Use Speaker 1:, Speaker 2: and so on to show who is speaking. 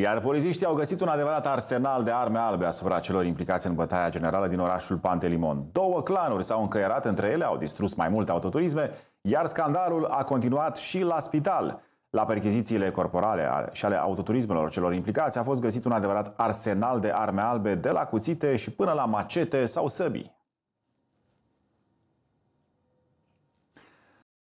Speaker 1: Iar polițiștii au găsit un adevărat arsenal de arme albe asupra celor implicați în bătaia generală din orașul Pantelimon. Două clanuri s-au încăierat între ele, au distrus mai multe autoturisme, iar scandalul a continuat și la spital. La perchezițiile corporale și ale autoturismelor celor implicați a fost găsit un adevărat arsenal de arme albe, de la cuțite și până la macete sau săbii.